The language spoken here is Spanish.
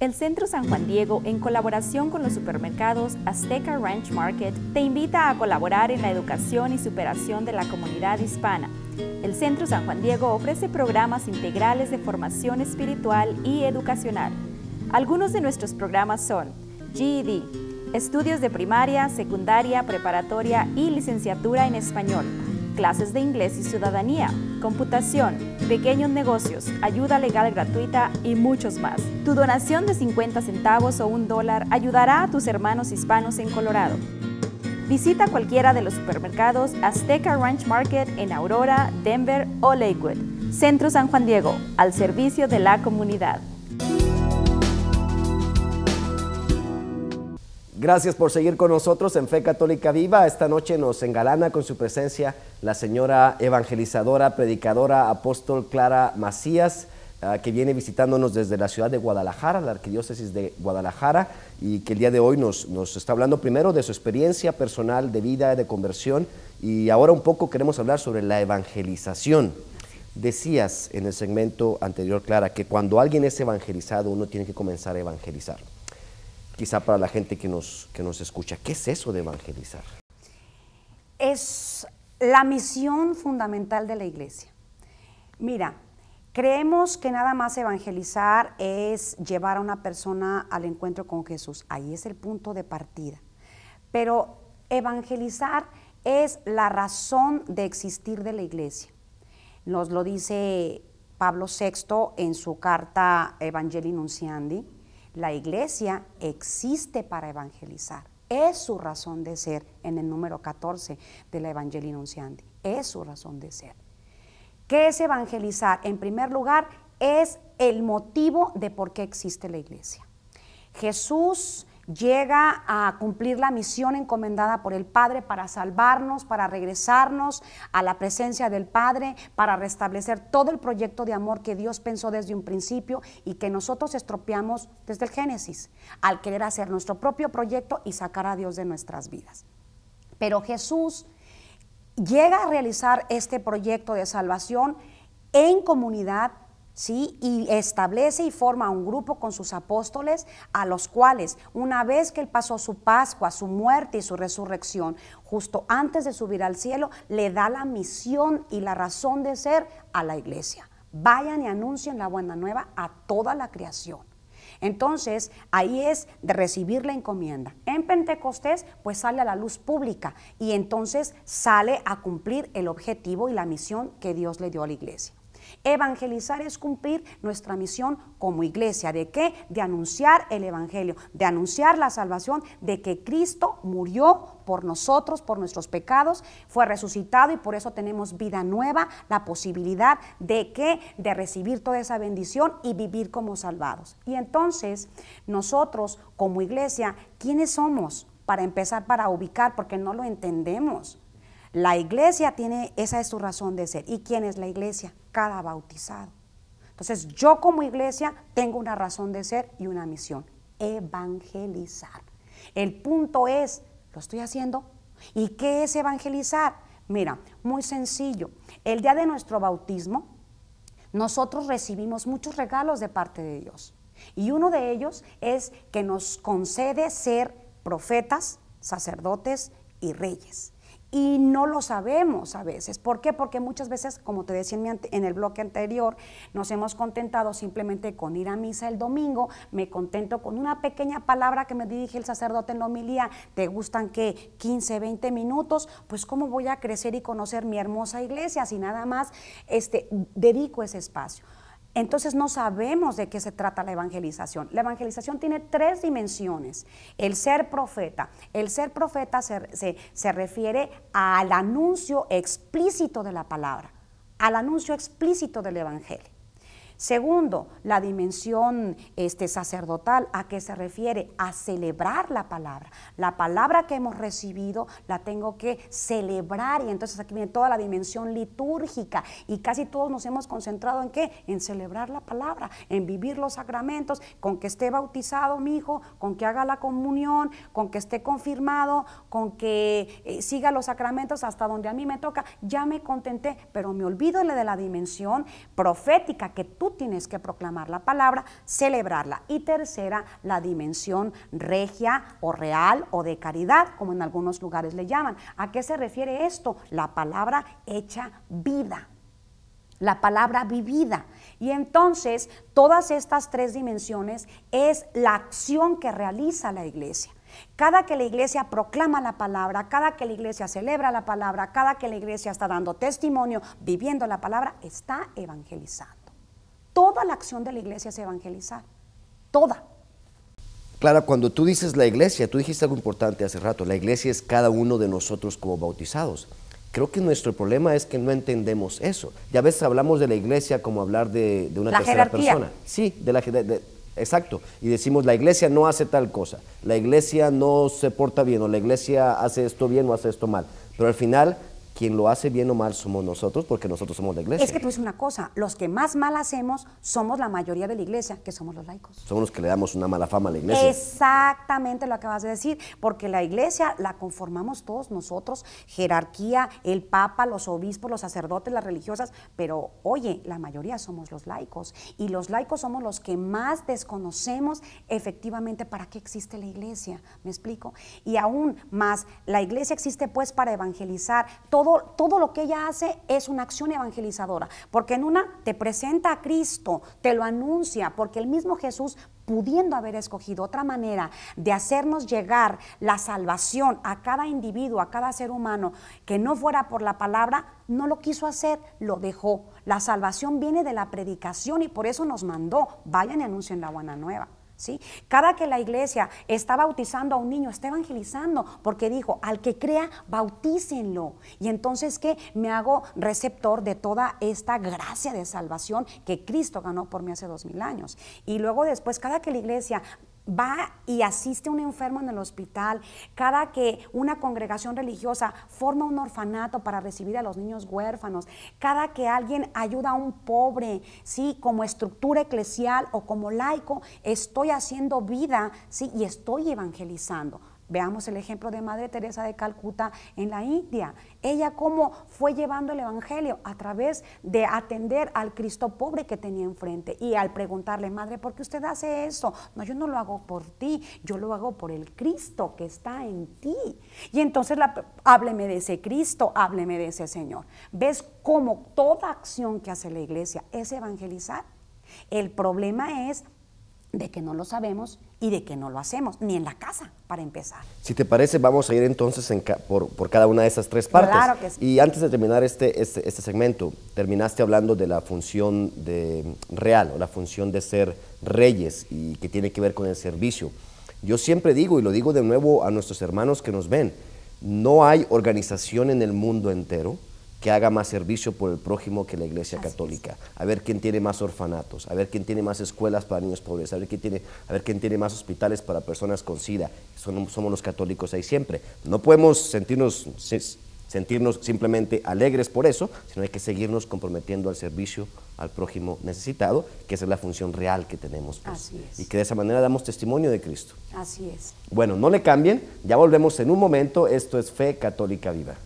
El Centro San Juan Diego, en colaboración con los supermercados Azteca Ranch Market, te invita a colaborar en la educación y superación de la comunidad hispana. El Centro San Juan Diego ofrece programas integrales de formación espiritual y educacional. Algunos de nuestros programas son GED, estudios de primaria, secundaria, preparatoria y licenciatura en español clases de inglés y ciudadanía, computación, pequeños negocios, ayuda legal gratuita y muchos más. Tu donación de 50 centavos o un dólar ayudará a tus hermanos hispanos en Colorado. Visita cualquiera de los supermercados Azteca Ranch Market en Aurora, Denver o Lakewood. Centro San Juan Diego, al servicio de la comunidad. Gracias por seguir con nosotros en Fe Católica Viva. Esta noche nos engalana con su presencia la señora evangelizadora, predicadora, apóstol Clara Macías, ah, que viene visitándonos desde la ciudad de Guadalajara, la arquidiócesis de Guadalajara, y que el día de hoy nos, nos está hablando primero de su experiencia personal de vida, de conversión, y ahora un poco queremos hablar sobre la evangelización. Decías en el segmento anterior, Clara, que cuando alguien es evangelizado, uno tiene que comenzar a evangelizar quizá para la gente que nos, que nos escucha. ¿Qué es eso de evangelizar? Es la misión fundamental de la iglesia. Mira, creemos que nada más evangelizar es llevar a una persona al encuentro con Jesús. Ahí es el punto de partida. Pero evangelizar es la razón de existir de la iglesia. Nos lo dice Pablo VI en su carta Evangelii Nunciandi la iglesia existe para evangelizar. Es su razón de ser en el número 14 de la Evangelia Nunciante. Es su razón de ser. ¿Qué es evangelizar? En primer lugar, es el motivo de por qué existe la iglesia. Jesús llega a cumplir la misión encomendada por el Padre para salvarnos, para regresarnos a la presencia del Padre, para restablecer todo el proyecto de amor que Dios pensó desde un principio y que nosotros estropeamos desde el Génesis, al querer hacer nuestro propio proyecto y sacar a Dios de nuestras vidas. Pero Jesús llega a realizar este proyecto de salvación en comunidad y establece y forma un grupo con sus apóstoles, a los cuales, una vez que él pasó su Pascua, su muerte y su resurrección, justo antes de subir al cielo, le da la misión y la razón de ser a la iglesia. Vayan y anuncien la buena nueva a toda la creación. Entonces, ahí es de recibir la encomienda. En Pentecostés, pues sale a la luz pública y entonces sale a cumplir el objetivo y la misión que Dios le dio a la iglesia. Evangelizar es cumplir nuestra misión como iglesia. ¿De qué? De anunciar el Evangelio, de anunciar la salvación, de que Cristo murió por nosotros, por nuestros pecados, fue resucitado y por eso tenemos vida nueva, la posibilidad de que, de recibir toda esa bendición y vivir como salvados. Y entonces, nosotros como iglesia, ¿quiénes somos? Para empezar, para ubicar, porque no lo entendemos. La iglesia tiene, esa es su razón de ser. ¿Y quién es la iglesia? cada bautizado. Entonces yo como iglesia tengo una razón de ser y una misión, evangelizar. El punto es, ¿lo estoy haciendo? ¿Y qué es evangelizar? Mira, muy sencillo. El día de nuestro bautismo, nosotros recibimos muchos regalos de parte de Dios. Y uno de ellos es que nos concede ser profetas, sacerdotes y reyes y no lo sabemos a veces. ¿Por qué? Porque muchas veces, como te decía en, el bloque anterior, nos hemos contentado simplemente con ir a misa el domingo, me contento con una pequeña palabra que me dirige el sacerdote en la homilía, ¿te gustan qué? 15, 20 minutos, pues cómo voy a crecer y conocer mi hermosa iglesia si nada más este, dedico ese espacio entonces no sabemos de qué se trata la evangelización. La evangelización tiene tres dimensiones. El ser profeta. El ser profeta se, refiere al anuncio explícito de la palabra, al anuncio explícito del evangelio. Segundo, la dimensión este, sacerdotal, ¿a qué se refiere? A celebrar la palabra. La palabra que hemos recibido la tengo que celebrar y entonces aquí viene toda la dimensión litúrgica y casi todos nos hemos concentrado en qué? En celebrar la palabra, en vivir los sacramentos, con que esté bautizado mi hijo, con que haga la comunión, con que esté confirmado, con que eh, siga los sacramentos hasta donde a mí me toca. Ya me contenté, pero me olvido de la dimensión profética que tú tú tienes que proclamar la palabra, celebrarla. Y tercera, la dimensión regia o real o de caridad, como en algunos lugares le llaman. ¿A qué se refiere esto? La palabra hecha vida, la palabra vivida. Y entonces, todas estas tres dimensiones es la acción que realiza la iglesia. Cada que la iglesia proclama la palabra, cada que la iglesia celebra la palabra, cada que la iglesia está dando testimonio, viviendo la palabra, está evangelizando toda la acción de la iglesia es evangelizar, toda. Clara, cuando tú dices la iglesia, tú dijiste algo importante hace rato, la iglesia es cada uno de nosotros como bautizados. Creo que nuestro problema es que no entendemos eso. Ya a veces hablamos de la iglesia como hablar de, una tercera persona. Sí, de la Exacto. Y decimos, la iglesia no hace tal cosa, la iglesia no se porta bien, o la iglesia hace esto bien o hace esto mal. Pero al final, quien lo hace bien o mal somos nosotros, porque nosotros somos la iglesia. Es que tú dices pues, una cosa, los que más mal hacemos somos la mayoría de la iglesia, que somos los laicos. Somos los que le damos una mala fama a la iglesia. Exactamente lo acabas de decir, porque la iglesia la conformamos todos nosotros, jerarquía, el papa, los obispos, los sacerdotes, las religiosas, pero oye, la mayoría somos los laicos, y los laicos somos los que más desconocemos efectivamente para qué existe la iglesia, ¿me explico? Y aún más, la iglesia existe pues para evangelizar todo todo, lo que ella hace es una acción evangelizadora, porque en una te presenta a Cristo, te lo anuncia, porque el mismo Jesús pudiendo haber escogido otra manera de hacernos llegar la salvación a cada individuo, a cada ser humano, que no fuera por la palabra, no lo quiso hacer, lo dejó. La salvación viene de la predicación y por eso nos mandó, vayan y anuncien la buena nueva. Cada que la iglesia está bautizando a un niño, está evangelizando, porque dijo, al que crea, bautícenlo. Y entonces, ¿qué? Me hago receptor de toda esta gracia de salvación que Cristo ganó por mí hace dos mil años. Y luego después, cada que la iglesia va y asiste a un enfermo en el hospital, cada que una congregación religiosa forma un orfanato para recibir a los niños huérfanos, cada que alguien ayuda a un pobre, sí, como estructura eclesial o como laico, estoy haciendo vida, sí, y estoy evangelizando. Veamos el ejemplo de Madre Teresa de Calcuta en la India. Ella cómo fue llevando el Evangelio a través de atender al Cristo pobre que tenía enfrente y al preguntarle, Madre, ¿por qué usted hace eso? No, yo no lo hago por ti, yo lo hago por el Cristo que está en ti. Y entonces hábleme de ese Cristo, hábleme de ese Señor. ¿Ves cómo toda acción que hace la iglesia es evangelizar? El problema es de que no lo sabemos y de que no lo hacemos, ni en la casa, para empezar. Si te parece, vamos a ir entonces por, cada una de esas tres partes. Y antes de terminar este, este, este, segmento, terminaste hablando de la función de real o la función de ser reyes y que tiene que ver con el servicio. Yo siempre digo, y lo digo de nuevo a nuestros hermanos que nos ven, no hay organización en el mundo entero que haga más servicio por el prójimo que la Iglesia Católica. A ver quién tiene más orfanatos, a ver quién tiene más escuelas para niños pobres, a ver quién tiene, a ver quién tiene más hospitales para personas con SIDA. somos los católicos ahí siempre. No podemos sentirnos, sentirnos simplemente alegres por eso, sino hay que seguirnos comprometiendo al servicio al prójimo necesitado, que esa es la función real que tenemos. Pues. Y que de esa manera damos testimonio de Cristo. Así es. Bueno, no le cambien, ya volvemos en un momento. Esto es Fe Católica Viva.